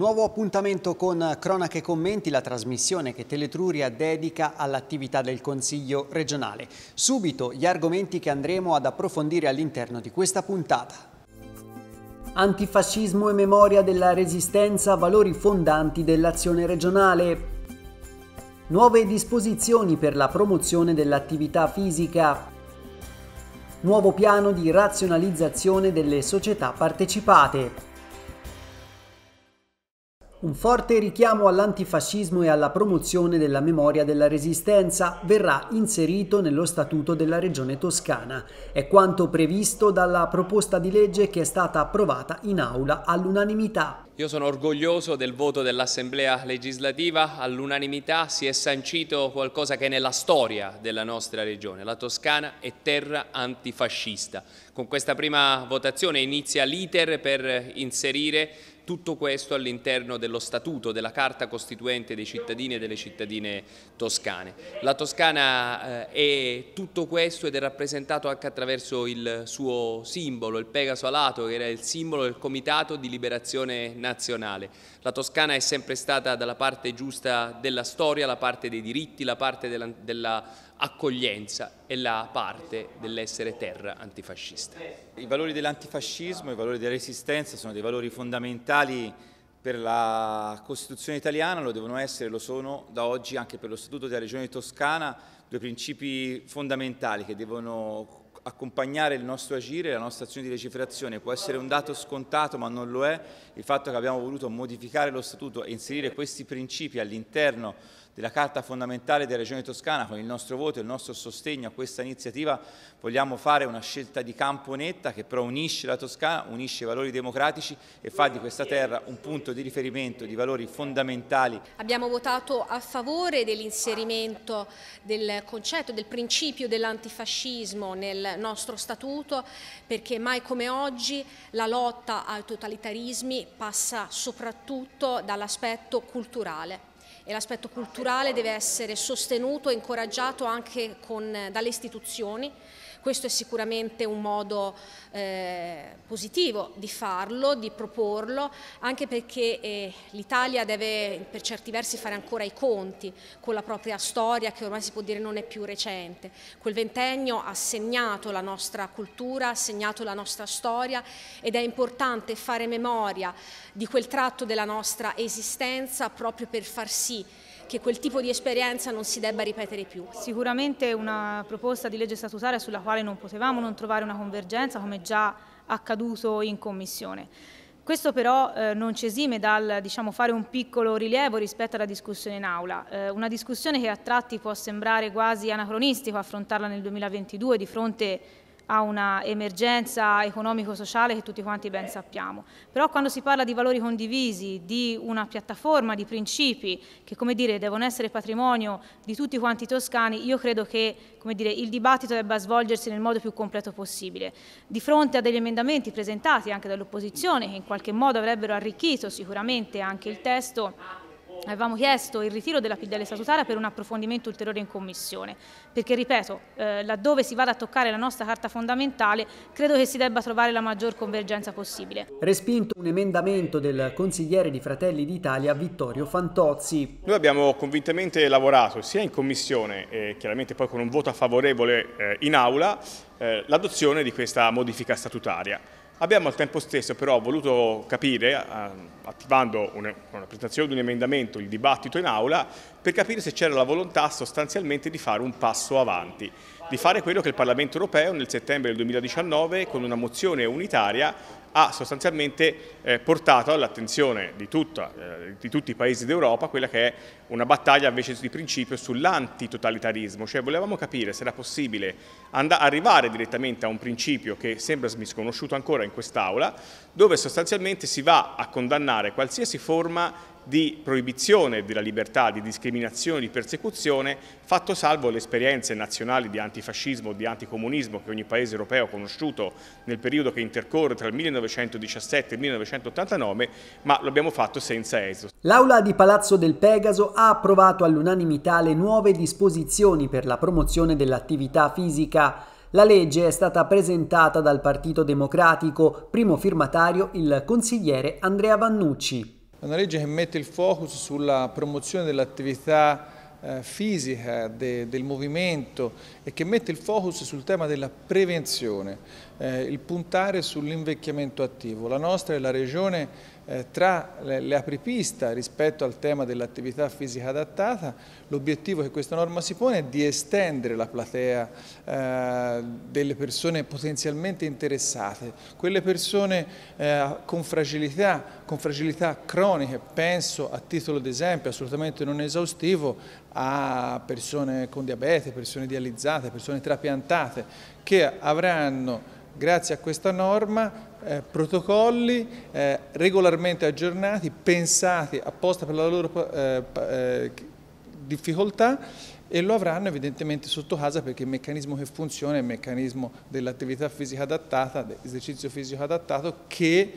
Nuovo appuntamento con Cronache e Commenti, la trasmissione che Teletruria dedica all'attività del Consiglio regionale. Subito gli argomenti che andremo ad approfondire all'interno di questa puntata. Antifascismo e memoria della resistenza, valori fondanti dell'azione regionale. Nuove disposizioni per la promozione dell'attività fisica. Nuovo piano di razionalizzazione delle società partecipate. Un forte richiamo all'antifascismo e alla promozione della memoria della resistenza verrà inserito nello Statuto della Regione Toscana. È quanto previsto dalla proposta di legge che è stata approvata in aula all'unanimità. Io sono orgoglioso del voto dell'Assemblea legislativa, all'unanimità si è sancito qualcosa che è nella storia della nostra regione, la Toscana è terra antifascista. Con questa prima votazione inizia l'iter per inserire tutto questo all'interno dello statuto, della carta costituente dei cittadini e delle cittadine toscane. La Toscana eh, è tutto questo ed è rappresentato anche attraverso il suo simbolo, il Pegaso alato, che era il simbolo del Comitato di Liberazione Nazionale. La Toscana è sempre stata dalla parte giusta della storia, la parte dei diritti, la parte dell'accoglienza è la parte dell'essere terra antifascista. I valori dell'antifascismo, i valori della resistenza sono dei valori fondamentali per la Costituzione italiana, lo devono essere, lo sono da oggi anche per lo Statuto della Regione Toscana, due principi fondamentali che devono accompagnare il nostro agire, la nostra azione di legiferazione. Può essere un dato scontato, ma non lo è, il fatto che abbiamo voluto modificare lo Statuto e inserire questi principi all'interno della Carta fondamentale della Regione Toscana, con il nostro voto e il nostro sostegno a questa iniziativa vogliamo fare una scelta di campo netta che però unisce la Toscana, unisce i valori democratici e fa di questa terra un punto di riferimento di valori fondamentali. Abbiamo votato a favore dell'inserimento del concetto, del principio dell'antifascismo nel nostro statuto perché mai come oggi la lotta ai totalitarismi passa soprattutto dall'aspetto culturale e l'aspetto culturale deve essere sostenuto e incoraggiato anche con, dalle istituzioni questo è sicuramente un modo eh, positivo di farlo, di proporlo, anche perché eh, l'Italia deve per certi versi fare ancora i conti con la propria storia che ormai si può dire non è più recente. Quel ventennio ha segnato la nostra cultura, ha segnato la nostra storia ed è importante fare memoria di quel tratto della nostra esistenza proprio per far sì che quel tipo di esperienza non si debba ripetere più. Sicuramente una proposta di legge statutaria sulla quale non potevamo non trovare una convergenza come già accaduto in Commissione. Questo però eh, non ci esime dal diciamo, fare un piccolo rilievo rispetto alla discussione in aula, eh, una discussione che a tratti può sembrare quasi anacronistico affrontarla nel 2022 di fronte a una emergenza economico-sociale che tutti quanti ben sappiamo. Però quando si parla di valori condivisi, di una piattaforma, di principi che come dire devono essere patrimonio di tutti quanti i toscani, io credo che come dire, il dibattito debba svolgersi nel modo più completo possibile. Di fronte a degli emendamenti presentati anche dall'opposizione che in qualche modo avrebbero arricchito sicuramente anche il testo, Avevamo chiesto il ritiro della PDL statutaria per un approfondimento ulteriore in Commissione, perché ripeto, eh, laddove si vada a toccare la nostra Carta fondamentale, credo che si debba trovare la maggior convergenza possibile. Respinto un emendamento del consigliere di Fratelli d'Italia Vittorio Fantozzi. Noi abbiamo convintamente lavorato sia in Commissione, e chiaramente poi con un voto favorevole eh, in Aula, eh, l'adozione di questa modifica statutaria. Abbiamo al tempo stesso però voluto capire, eh, attivando una, una presentazione di un emendamento, il dibattito in aula, per capire se c'era la volontà sostanzialmente di fare un passo avanti, di fare quello che il Parlamento europeo nel settembre del 2019 con una mozione unitaria ha sostanzialmente eh, portato all'attenzione di, eh, di, tutti i paesi d'Europa quella che è una battaglia invece di principio sull'antitotalitarismo, cioè volevamo capire se era possibile arrivare direttamente a un principio che sembra smisconosciuto ancora in quest'Aula, dove sostanzialmente si va a condannare qualsiasi forma di proibizione della libertà, di discriminazione, di persecuzione, fatto salvo le esperienze nazionali di antifascismo, di anticomunismo che ogni paese europeo ha conosciuto nel periodo che intercorre tra il 1917 e il 1989, ma lo abbiamo fatto senza esito. L'Aula di Palazzo del Pegaso ha approvato all'unanimità le nuove disposizioni per la promozione dell'attività fisica la legge è stata presentata dal Partito Democratico, primo firmatario il consigliere Andrea Vannucci. È una legge che mette il focus sulla promozione dell'attività eh, fisica, de, del movimento e che mette il focus sul tema della prevenzione, eh, il puntare sull'invecchiamento attivo. La nostra è la regione eh, tra le apripista rispetto al tema dell'attività fisica adattata, l'obiettivo che questa norma si pone è di estendere la platea eh, delle persone potenzialmente interessate, quelle persone eh, con fragilità, con fragilità croniche, penso a titolo d'esempio assolutamente non esaustivo a persone con diabete, persone dializzate, persone trapiantate che avranno grazie a questa norma eh, protocolli eh, regolarmente aggiornati, pensati apposta per la loro eh, eh, difficoltà e lo avranno evidentemente sotto casa perché il meccanismo che funziona è il meccanismo dell'attività fisica adattata, dell'esercizio fisico adattato che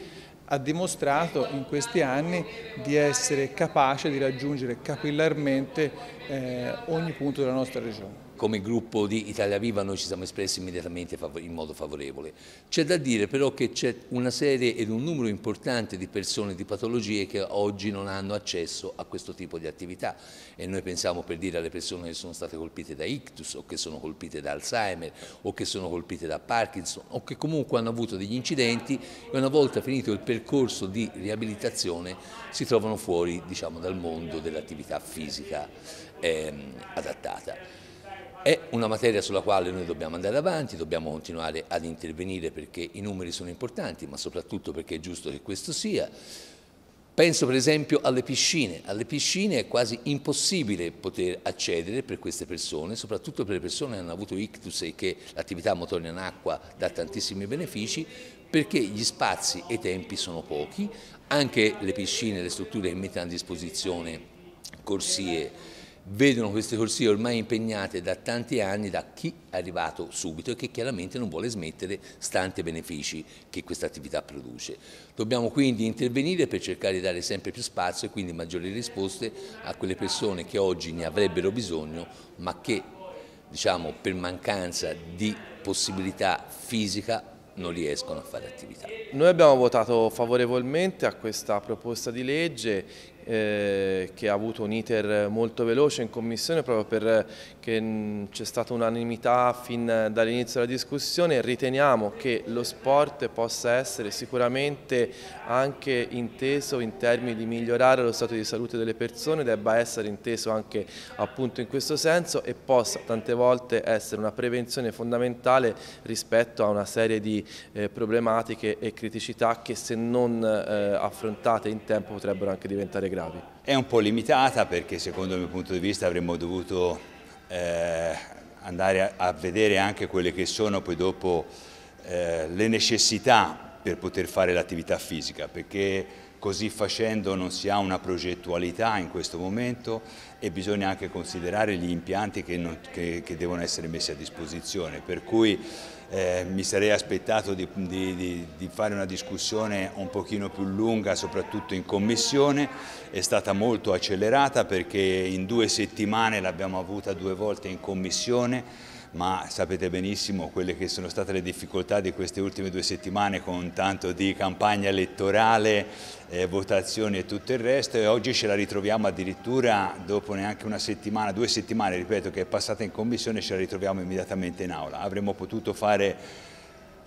ha dimostrato in questi anni di essere capace di raggiungere capillarmente eh, ogni punto della nostra regione come gruppo di Italia Viva noi ci siamo espressi immediatamente in modo favorevole. C'è da dire però che c'è una serie ed un numero importante di persone di patologie che oggi non hanno accesso a questo tipo di attività e noi pensiamo per dire alle persone che sono state colpite da ictus o che sono colpite da Alzheimer o che sono colpite da Parkinson o che comunque hanno avuto degli incidenti e una volta finito il percorso di riabilitazione si trovano fuori diciamo, dal mondo dell'attività fisica ehm, adattata. È una materia sulla quale noi dobbiamo andare avanti, dobbiamo continuare ad intervenire perché i numeri sono importanti, ma soprattutto perché è giusto che questo sia. Penso per esempio alle piscine. Alle piscine è quasi impossibile poter accedere per queste persone, soprattutto per le persone che hanno avuto ictus e che l'attività motoria in acqua dà tantissimi benefici, perché gli spazi e i tempi sono pochi, anche le piscine, le strutture che mettono a disposizione corsie vedono queste corsie ormai impegnate da tanti anni da chi è arrivato subito e che chiaramente non vuole smettere stante i benefici che questa attività produce. Dobbiamo quindi intervenire per cercare di dare sempre più spazio e quindi maggiori risposte a quelle persone che oggi ne avrebbero bisogno ma che diciamo, per mancanza di possibilità fisica non riescono a fare attività. Noi abbiamo votato favorevolmente a questa proposta di legge eh, che ha avuto un iter molto veloce in commissione proprio perché eh, mm, c'è stata unanimità fin dall'inizio della discussione riteniamo che lo sport possa essere sicuramente anche inteso in termini di migliorare lo stato di salute delle persone debba essere inteso anche appunto in questo senso e possa tante volte essere una prevenzione fondamentale rispetto a una serie di eh, problematiche e criticità che se non affrontate in tempo potrebbero anche diventare gravi. È un po' limitata perché secondo il mio punto di vista avremmo dovuto eh, andare a, a, vedere anche quelle che sono poi dopo eh, le necessità per poter fare l'attività fisica perché così facendo non si ha una progettualità in questo momento e bisogna anche considerare gli impianti che, non, che, che devono essere messi a disposizione per cui eh, mi sarei aspettato di, di, di, di, fare una discussione un pochino più lunga, soprattutto in commissione, è stata molto accelerata perché in due settimane l'abbiamo avuta due volte in commissione, ma sapete benissimo quelle che sono state le difficoltà di queste ultime due settimane con tanto di campagna elettorale, eh, votazioni e tutto il resto e oggi ce la ritroviamo addirittura dopo neanche una settimana, due settimane ripeto che è passata in commissione ce la ritroviamo immediatamente in aula. Avremmo potuto fare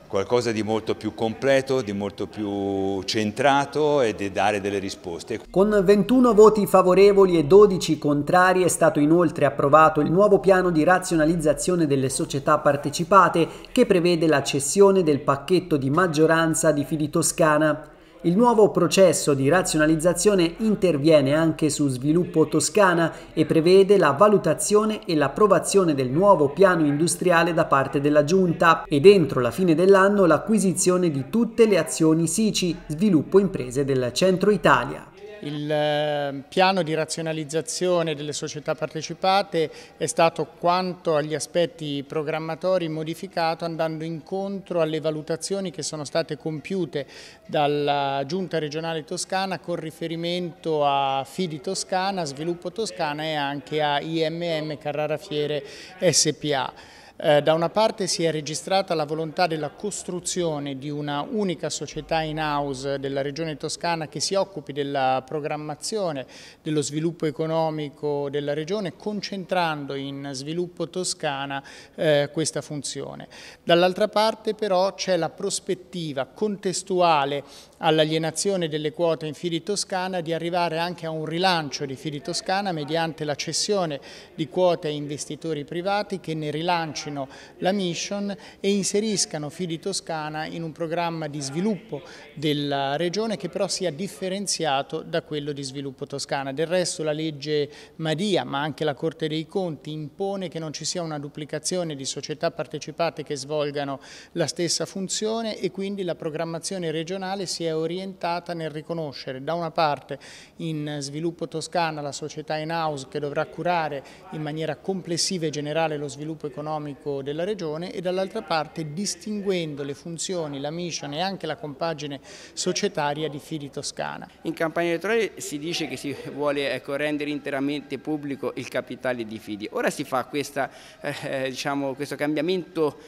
qualcosa di molto più completo, di molto più centrato e di dare delle risposte. Con 21 voti favorevoli e 12 contrari è stato inoltre approvato il nuovo piano di razionalizzazione delle società partecipate che prevede la cessione del pacchetto di maggioranza di Fili Toscana. Il nuovo processo di razionalizzazione interviene anche su Sviluppo Toscana e prevede la valutazione e l'approvazione del nuovo piano industriale da parte della Giunta e entro la fine dell'anno l'acquisizione di tutte le azioni SICI, Sviluppo Imprese del Centro Italia. Il ehm, piano di razionalizzazione delle società partecipate è stato quanto agli aspetti programmatori modificato andando incontro alle valutazioni che sono state compiute dalla Giunta regionale toscana con riferimento a Fidi Toscana, Sviluppo Toscana e anche a IMM Carrara Fiere SPA. Eh, da una parte si è registrata la volontà della costruzione di una unica società in house della regione toscana che si occupi della programmazione, dello sviluppo economico della regione, concentrando in sviluppo toscana eh, questa funzione. Dall'altra parte però c'è la prospettiva contestuale all'alienazione delle quote in Fili Toscana di arrivare anche a un rilancio di Fili Toscana mediante la cessione di quote a investitori privati che ne rilancino la mission e inseriscano Fili Toscana in un programma di sviluppo della regione che però sia differenziato da quello di sviluppo toscana. Del resto la legge Madia ma anche la Corte dei Conti impone che non ci sia una duplicazione di società partecipate che svolgano la stessa funzione e quindi la programmazione regionale sia è orientata nel riconoscere da una parte in Sviluppo Toscana la società in house che dovrà curare in maniera complessiva e generale lo sviluppo economico della regione e dall'altra parte distinguendo le funzioni, la mission e anche la compagine societaria di Fidi Toscana. In campagna elettorale si dice che si vuole ecco, rendere interamente pubblico il capitale di Fidi. Ora si fa questa, eh, eh diciamo, questo cambiamento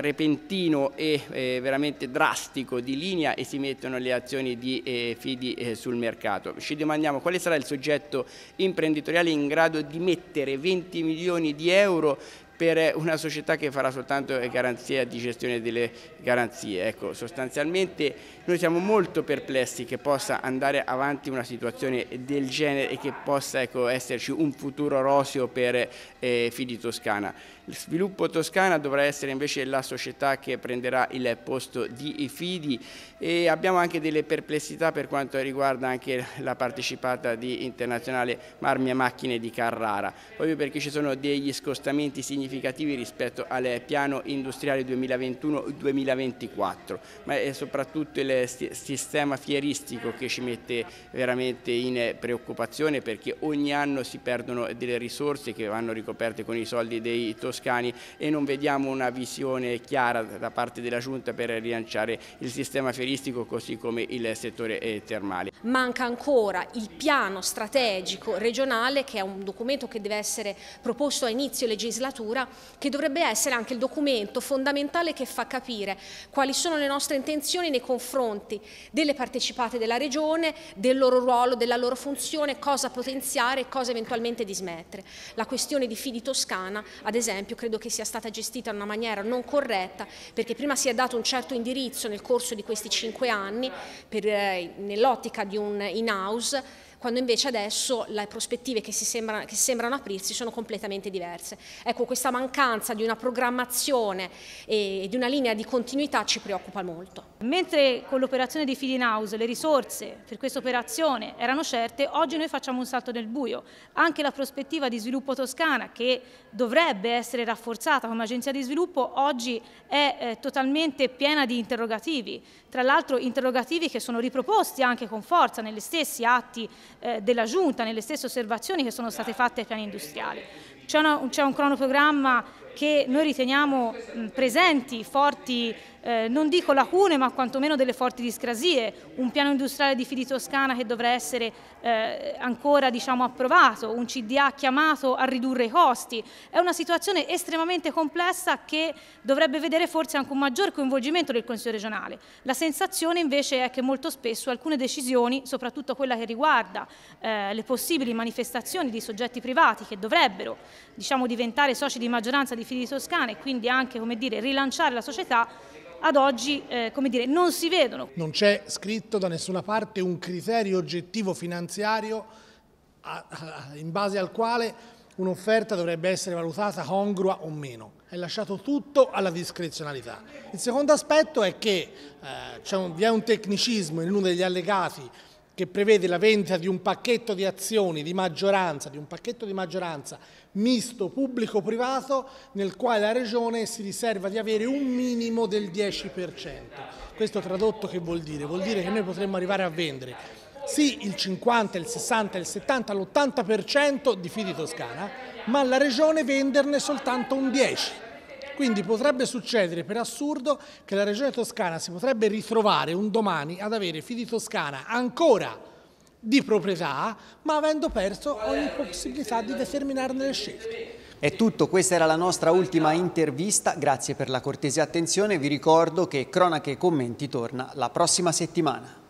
repentino e eh, veramente drastico di linea e si mettono le azioni di eh, Fidi eh, sul mercato. Ci domandiamo quale sarà il soggetto imprenditoriale in grado di mettere 20 milioni di euro per eh, una società che farà soltanto eh, garanzia di gestione delle garanzie. Ecco, sostanzialmente noi siamo molto perplessi che possa andare avanti una situazione del genere e che possa ecco, esserci un futuro roseo per eh, Fidi Toscana. Sviluppo Toscana dovrà essere invece la società che prenderà il posto di Fidi e abbiamo anche delle perplessità per quanto riguarda anche la partecipata di Internazionale Marmia Macchine di Carrara, proprio perché ci sono degli scostamenti significativi rispetto al piano industriale 2021-2024, ma è soprattutto il sistema fieristico che ci mette veramente in preoccupazione perché ogni anno si perdono delle risorse che vanno ricoperte con i soldi dei toscani toscani e non vediamo una visione chiara da parte della Giunta per rilanciare il sistema feristico così come il settore eh, termale. Manca ancora il piano strategico regionale che è un documento che deve essere proposto a inizio legislatura che dovrebbe essere anche il documento fondamentale che fa capire quali sono le nostre intenzioni nei confronti delle partecipate della regione, del loro ruolo, della loro funzione, cosa potenziare e cosa eventualmente dismettere. La questione di Fidi Toscana ad esempio esempio credo che sia stata gestita in una maniera non corretta perché prima si è dato un certo indirizzo nel corso di questi cinque anni eh, nell'ottica di un in-house quando invece adesso le prospettive che si, sembra, che sembrano aprirsi sono completamente diverse. Ecco, questa mancanza di una programmazione e di una linea di continuità ci preoccupa molto. Mentre con l'operazione di Feeding House le risorse per questa operazione erano certe, oggi noi facciamo un salto nel buio. Anche la prospettiva di sviluppo toscana, che dovrebbe essere rafforzata come agenzia di sviluppo, oggi è eh, totalmente piena di interrogativi tra l'altro interrogativi che sono riproposti anche con forza negli stessi atti eh, della Giunta, nelle stesse osservazioni che sono state fatte ai piani industriali. C'è, un cronoprogramma che noi riteniamo mh, presenti forti eh, non dico lacune ma quantomeno delle forti discrasie, un piano industriale di Fidi Toscana che dovrà essere eh, ancora diciamo, approvato, un CDA chiamato a ridurre i costi, è una situazione estremamente complessa che dovrebbe vedere forse anche un maggior coinvolgimento del Consiglio regionale. La sensazione invece è che molto spesso alcune decisioni, soprattutto quella che riguarda eh, le possibili manifestazioni di soggetti privati che dovrebbero diciamo, diventare soci di maggioranza di Fidi Toscana e quindi anche come dire, rilanciare la società, ad oggi eh, dire, non si vedono. Non c'è scritto da nessuna parte un criterio oggettivo finanziario a, a, in base al quale un'offerta dovrebbe essere valutata congrua o meno. È lasciato tutto alla discrezionalità. Il secondo aspetto è che eh, è un, vi è un tecnicismo in uno degli allegati che prevede la vendita di un pacchetto di azioni di maggioranza, di un pacchetto di maggioranza misto pubblico-privato nel quale la Regione si riserva di avere un minimo del 10%. Questo tradotto che vuol dire? Vuol dire che noi potremmo arrivare a vendere sì il 50, il 60, il 70, l'80% di Fidi Toscana, ma la Regione venderne soltanto un 10%. Quindi potrebbe succedere per assurdo che la regione toscana si potrebbe ritrovare un domani ad avere fidi toscana ancora di proprietà, ma avendo perso ogni possibilità di determinarne le scelte. È tutto, questa era la nostra ultima intervista, grazie per la cortese attenzione, vi ricordo che Cronache e Commenti torna la prossima settimana.